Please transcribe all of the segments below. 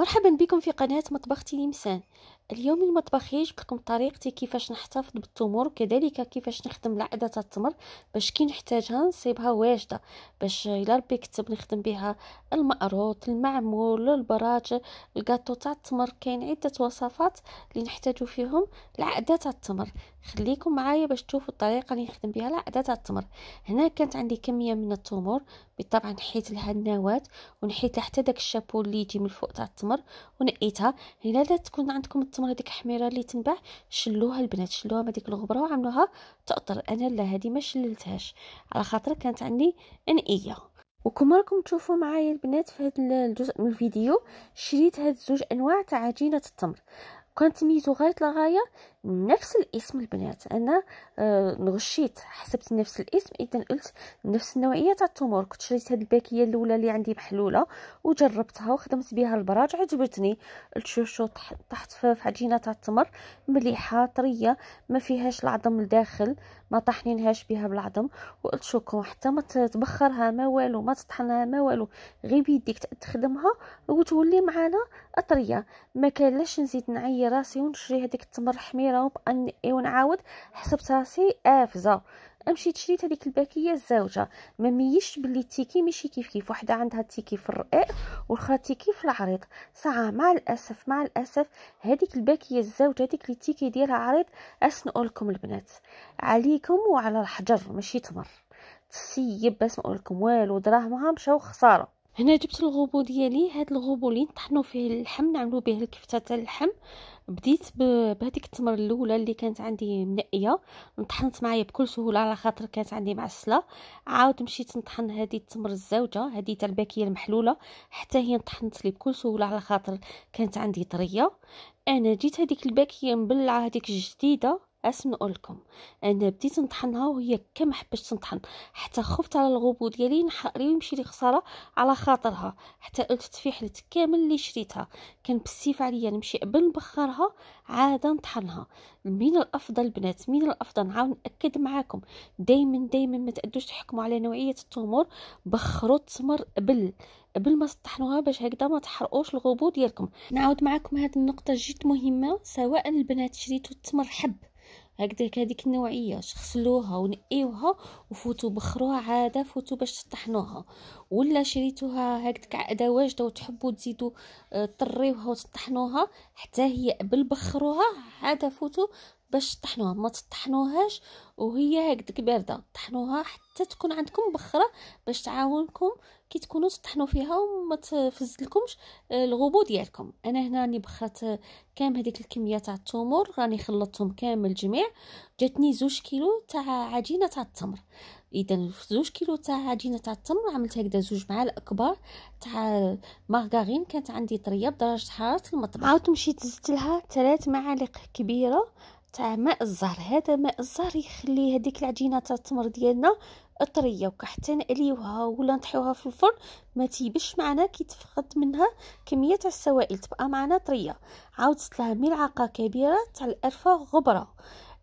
مرحبا بكم في قناة مطبخ لمسان اليوم المطبخ يجب لكم طريقتي كيفاش نحتفظ بالتمر وكذلك كيفاش نخدم لعدة التمر باش كي نحتاجها نصيبها واجدة باش الى ربي كتب نخدم بها المقروط المعمول البراج الكاطو تاع التمر كاين عدة وصفات اللي نحتاجو فيهم لعدة التمر خليكم معايا باش تشوفوا الطريقة اللي نخدم بها لعدة التمر هنا كانت عندي كمية من التمر بالطبع نحيت لها النواة ونحيت حتى داك الشابو اللي يجي من فوق تاع التمر التمر ونقيتها هنا لا تكون عندكم التمر هذيك حميره اللي تنباع شلوها البنات شلوها من ديك الغبره وعملوها تأطر انا لا هذه ما شللتهاش على خاطر كانت عندي نقيه وكما راكم تشوفوا معايا البنات في هذا الجزء من الفيديو شريت هاد زوج انواع تاع عجينه التمر كانت ميزو غايه لغايه نفس الاسم البنات انا نغشيت آه، حسبت نفس الاسم اذا قلت نفس النوعيه تاع التمور كنت شريت هذه الباكيه الاولى اللي عندي محلوله وجربتها وخدمت بها البراج عجبتني قلت شو طحت في عجينه تاع التمر مليحه طريه ما فيهاش العظم لداخل ما طحنينهاش بها بالعظم وقلت شوكو حتى ما تبخرها ما والو ما تطحنها ما والو غير بيديك تخدمها وتولي معانا طريه ما كان نزيد نعي راسي ونشري هذيك التمر حمير كنديرهم بان إيه، ونعاود حسبت راسي آفزة آه، مشيت شريت هذيك الباكيه الزوجه ما ميش باللي التيكي ماشي كيف كيف وحده عندها التيكي في الرقيق والاخرى التيكي في العريض ساعه مع الاسف مع الاسف هذيك الباكيه الزوجه هذيك اللي التيكي ديالها عريض اسنقول لكم البنات عليكم وعلى الحجر ماشي تمر تسيب بس نقول لكم والو دراهمها مشاو خساره هنا جبت الغوبو ديالي هاد الغوبو اللي نطحنوا فيه اللحم نعملو به الكفته تاع اللحم بديت بهذيك التمر الاولى اللي كانت عندي منقيه نطحنت معايا بكل سهوله على خاطر كانت عندي معسله عاود مشيت نطحن هذه التمر الزوجه هذه تاع الباكيه المحلوله حتى هي نطحنت لي بكل سهوله على خاطر كانت عندي طريه انا جيت هذيك الباكيه مبلعه هذيك الجديده اسم نقولكم انا بديت نطحنها وهي كما حبش تنطحن حتى خفت على الغبو ديالي نحرق ويمشي لي خساره على خاطرها حتى قلت تفيحلت كامل اللي شريتها كان بالسيف عليا نمشي قبل نبخرها عاد نطحنها من الافضل بنات من الافضل نعاود ناكد معاكم دائما دائما ما تقدوش تحكموا على نوعيه التمر بخروا التمر قبل قبل ما تطحنوها باش هكذا ما تحرقوش الغبو ديالكم نعاود معاكم هذه النقطه جد مهمه سواء البنات شريتوا التمر حب هكذاك هذيك النوعيه شخصلوها ونقيوها وفوتوا بخروها عاده فوتوا باش تطحنوها ولا شريتوها هكذاك عاده واجده وتحبوا تزيدوا آه، طريوها وتطحنوها حتى هي قبل بخروها عاده فوتوا باش تطحنوها ما تطحنوهاش وهي هكذاك بارده طحنوها حتى تكون عندكم بخره باش تعاونكم كي تكونوا تطحنوا فيها وما تفزلكمش الغبو آه، ديالكم انا هنا راني بخرت آه، كامل هذيك الكميه تاع التمر راني خلطتهم كامل الجميع جاتني زوج كيلو تاع عجينه تاع التمر اذا زوج كيلو تاع عجينه تاع التمر عملت هكذا زوج معالق كبار تاع مارغارين كانت عندي طريه بدرجه حراره المطبخ عاودت مشيت زدت لها ثلاث معالق كبيره تاع ماء الزهر هذا ماء الزهر يخلي هذيك العجينه تاع التمر ديالنا طريه وكا حتى نقليوها ولا نطحيوها في الفرن ما تيبش معنا كيتفقد منها كميه تاع السوائل تبقى معنا طريه عاودت لها ملعقه كبيره تاع القرفه غبره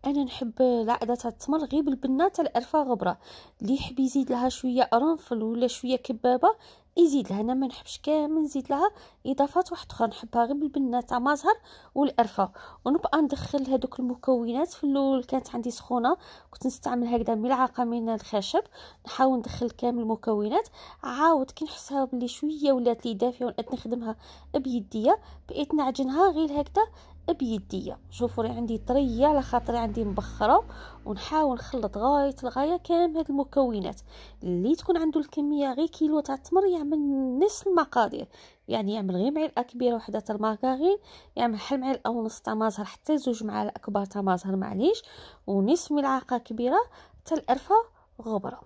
انا نحب العقده تاع التمر غير بالبنه تاع القرفه غبره اللي يحب يزيد لها شويه قرنفل ولا شويه كبابه يزيد انا ما نحبش كامل نزيد لها اضافات واحد اخرى نحبها غير بالبنه تاع مازهر والقرفه ونبقى ندخل هذوك المكونات في الاول كانت عندي سخونه كنت نستعمل هكذا ملعقه من الخشب نحاول ندخل كامل المكونات عاود كي نحسها بلي شويه ولات لي دافيه ونقدر نخدمها بيديه بقيت نعجنها غير هكذا بيديه شوفوا راه عندي طريه على خاطر عندي مبخره ونحاول نخلط غايه الغايه كامل هاد المكونات اللي تكون عنده الكميه غير كيلو تاع التمر يعني يعمل نفس المقادير يعني يعمل غير معلقه كبيره وحده تاع الماكارين يعمل حل معلقه ونص تاع مازهر حتى زوج معالق كبار تاع مازهر معليش ونصف ملعقه كبيره تاع القرفه غبره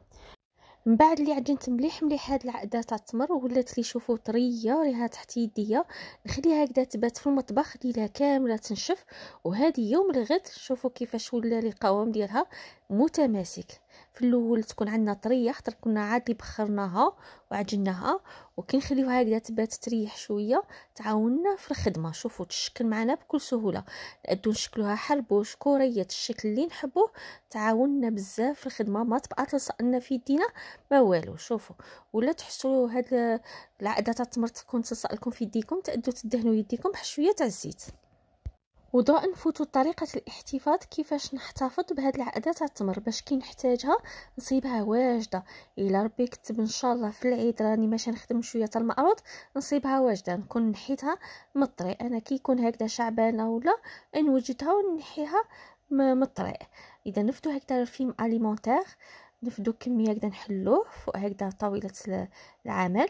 من بعد اللي عجنت مليح مليح هاد العقده تاع التمر ولات لي شوفو طريه ريها تحت يديا نخليها هكذا تبات في المطبخ خليها كامله تنشف وهذه يوم الغد شوفوا كيفاش ولا لي القوام ديالها متماسك في الاول تكون عندنا طريه خاطر كنا عادي بخرناها وعجناها وكنخليوها هكذا تبات تريح شويه تعاوننا في الخدمه شوفوا تشكل معنا بكل سهوله نقدو نشكلوها حربوش كوريه الشكل اللي نحبوه تعاوننا بزاف في الخدمه ما تبقى تلصقنا في يدينا ما والو شوفوا ولا تحسوا هاد العاده تاع التمر تكون تلصق لكم في يديكم تادو تدهنوا يديكم بشويه تاع الزيت وضوءا نفوتو طريقة الاحتفاظ كيفاش نحتفظ بهاد العقدة تاع التمر باش كي نحتاجها نصيبها واجدة الا ربي كتب ان شاء الله في العيد راني ماشي نخدم شويه تاع المعروض نصيبها واجدة نكون نحيتها مطري انا كي يكون هكذا شعبانه ولا نوجدها ونحيها مطري اذا نفدو هكذا فيلم اليمونتير نفدو كمية هكذا نحلوه فوق هكذا طاولة العمل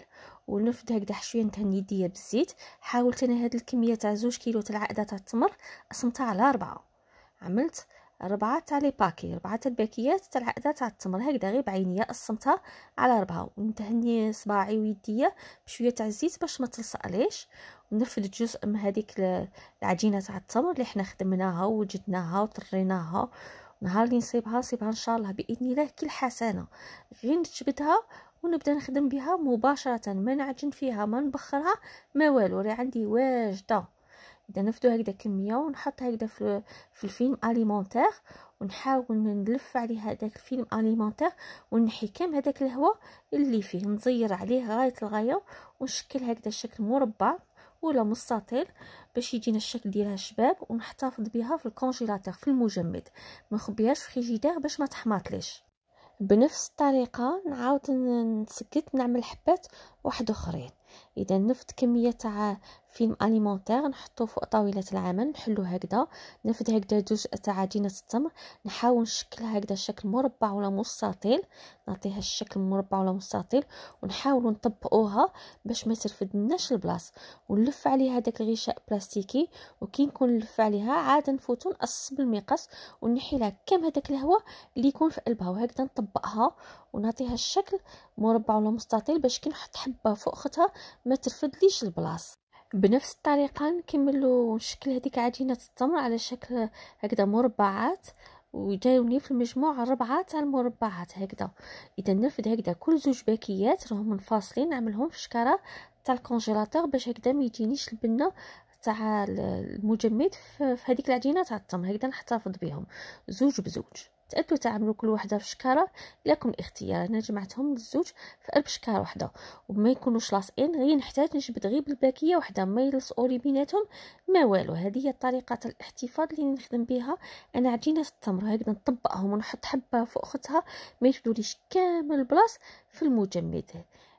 ونفد هكذا حشوية نتهني يديا بالزيت حاولت انا هاد الكميه تاع زوج كيلو تاع العقده تاع التمر قسمتها على ربعة عملت ربعة تاع لي باكي ربعة تاع الباكيات تاع العقده تاع التمر هكذا غير بعينيا قسمتها على ربعة ونتهني صباعي ويديا بشويه تاع الزيت باش ما تلصقليش ونفد جزء من هذيك العجينه تاع التمر اللي حنا خدمناها ووجدناها وطريناها نهار اللي نصيبها صيبها ان شاء الله باذن الله كل حسنه غير نجبدها ونبدا نخدم بها مباشره ما نعجن فيها ما نبخرها ما والو راه عندي واجده اذا نفدو هكذا كميه ونحط هكذا في, في الفيلم اليمونتير ونحاول نلف عليها هذاك الفيلم اليمونتير ونحي كامل هذاك الهواء اللي فيه نزير عليه غايه الغايه ونشكل هكذا شكل مربع ولا مستطيل باش يجينا الشكل ديالها شباب ونحتفظ بها في الكونجيلاتور في المجمد ما نخبيهاش في الفريجيدير باش ما تحماطليش بنفس الطريقه نعاود نسكت نعمل حبات واحد اخرين اذا نفت كميه تاع فيلم اليمونتير نحطو فوق طاوله العمل نحلو هكذا نفد هكذا جوج تاع عجينه التمر نحاول نشكلها هكذا شكل مربع ولا مستطيل نعطيها الشكل مربع ولا مستطيل ونحاول نطبقوها باش ما ترفدناش البلاص ونلف عليها داك الغشاء بلاستيكي وكي نكون نلف عليها عاد نفوتو نقص بالمقص ونحي لها كامل هذاك الهواء اللي يكون في قلبها وهكذا نطبقها ونعطيها الشكل مربع ولا مستطيل باش كي نحط حبه فوق خطها ما ترفدليش البلاص بنفس الطريقه نكملو نشكل هذيك عجينه التمر على شكل هكذا مربعات وجاوني في المجموع ربعة تاع المربعات هكذا اذا نرفد هكذا كل زوج باكيات راهم منفصلين نعملهم في شكاره تاع الكونجيلاتور باش هكذا ما يجينيش البنه تاع المجمد في هذيك العجينه تاع التمر هكذا نحتفظ بهم زوج بزوج تأدوا تعملوا كل وحده في شكاره لكم اختيار انا جمعتهم الزوج في قلب شكاره وحده وما يكونوش لاصقين غير نحتاج نجبد غير بالباكيه وحده ما يلصقوا لي بيناتهم ما والو هذه هي طريقه الاحتفاظ اللي نخدم بها انا عجينه التمر هكذا نطبقهم ونحط حبه فوق اختها ما يفدوليش كامل بلاص في المجمد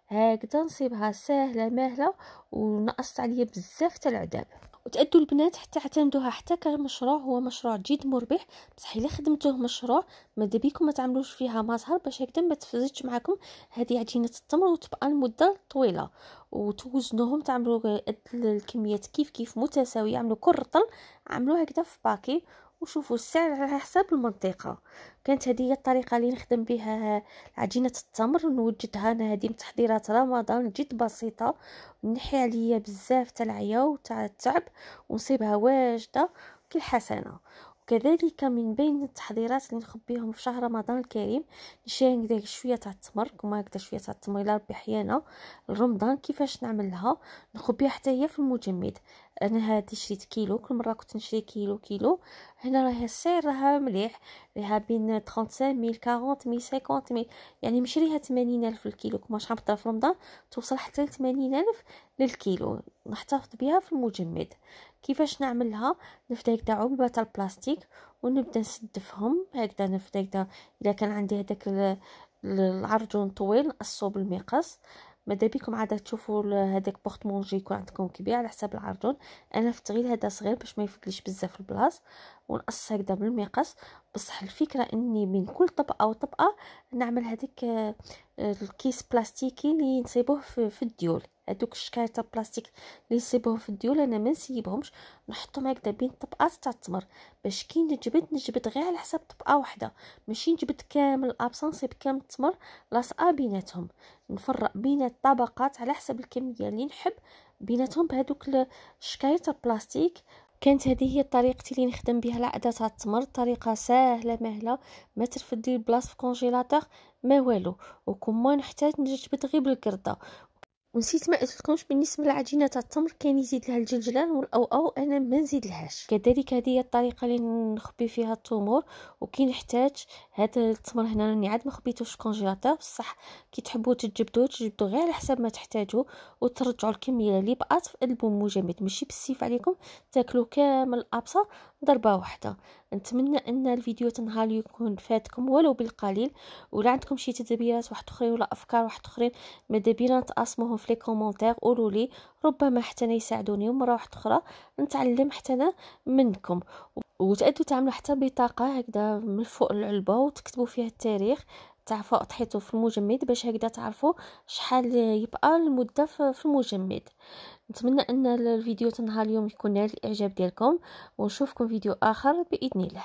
هكذا نصيبها ساهله ماهله ونقص عليا بزاف تاع العذاب وتأدوا البنات حتى اعتمدوها حتى كمشروع هو مشروع جد مربح بصح الا خدمتوه مشروع ماذا بيكم ما تعملوش فيها مظهر باش هكذا ما تفزتش معكم هذه عجينه التمر وتبقى لمده طويله وتوزنوهم تعملوا الكميات كيف كيف متساويه عملوا كل رطل عملوا هكذا في باكي وشوفوا السعر على حساب المنطقه كانت هذه هي الطريقه اللي نخدم بها عجينه التمر نوجدها انا هذه من تحضيرات رمضان جد بسيطه نحي عليا بزاف تاع العيا وتاع التعب ونصيبها واجده كل حسنه وكذلك من بين التحضيرات اللي نخبيهم في شهر رمضان الكريم نشري هكذا شويه تاع التمر كما هكذا شويه تاع التمر الا ربي حيانا رمضان كيفاش نعملها نخبيها حتى هي في المجمد انا هادي شريت كيلو كل مره كنت نشري كيلو كيلو هنا راه السعر راه مليح راها بين 35000 40000 50000 يعني مشريها 80000 الكيلو كما شحال في رمضان توصل حتى ل 80000 للكيلو نحتفظ بها في المجمد كيفاش نعملها هكدا هكذا تاع البلاستيك ونبدا نسدفهم هكدا نفدا هكدا الا كان عندي هداك العرجون طويل نقصو بالمقص مادا بيكم عاد تشوفوا هذاك بوخت مونجي يكون عندكم كبير على حساب العرجون انا فتغيل هذا صغير باش ما يفكليش بزاف البلاص ونقص هكذا بالمقص بصح الفكره اني من كل طبقه وطبقه نعمل هذيك آه، الكيس بلاستيكي اللي نصيبوه في الديول هذوك الشكايطه بلاستيك اللي نصيبوه في الديول انا ما نسيبهمش نحطهم هكذا بين طبقات تاع التمر باش كي نجبد نجبد غير على حساب طبقه واحده ماشي نجبد كامل الابصه نصيب كامل التمر لاصقه بيناتهم نفرق بين الطبقات على حسب الكميه اللي نحب بيناتهم بهذوك الشكايطه بلاستيك كانت هذه هي طريقتي اللي نخدم بها العدسه تاع التمر طريقه سهله مهله ما ترفدي البلاص في الكونجيلاتور ما والو وكمان نحتاج نجبد غير بالكرده ونسيت ما قلتلكمش بالنسبه لعجينه تاع التمر كان يزيد لها الجلجلان والاوأو انا ما نزيد لهاش كذلك هذه هي الطريقه اللي نخبي فيها التمور وكي نحتاج هذا التمر هنا راني عاد ما خبيتوش الكونجيلاتور بصح كي تحبوا تجبدوه تجبدوا غير على حسب ما تحتاجوا وترجعوا الكميه اللي بقات في البوم مجمد ماشي بالسيف عليكم تاكلوا كامل الابصه ضربه واحده نتمنى ان الفيديو تنهار يكون فاتكم ولو بالقليل ولا عندكم شي تدبيرات واحد اخرين ولا افكار واحد اخرين مادابينا تاسموهم في لي كومونتير قولوا لي ربما حتى انا يساعدوني ومره واحد اخرى نتعلم حتى انا منكم وتقدروا تعملوا حتى بطاقه هكذا من فوق العلبه وتكتبوا فيها التاريخ تعرفوا تحيطوا في المجمد باش هكذا تعرفوا شحال يبقى المده في المجمد نتمنى ان الفيديو تنهار اليوم يكون نال الاعجاب ديالكم ونشوفكم فيديو اخر باذن الله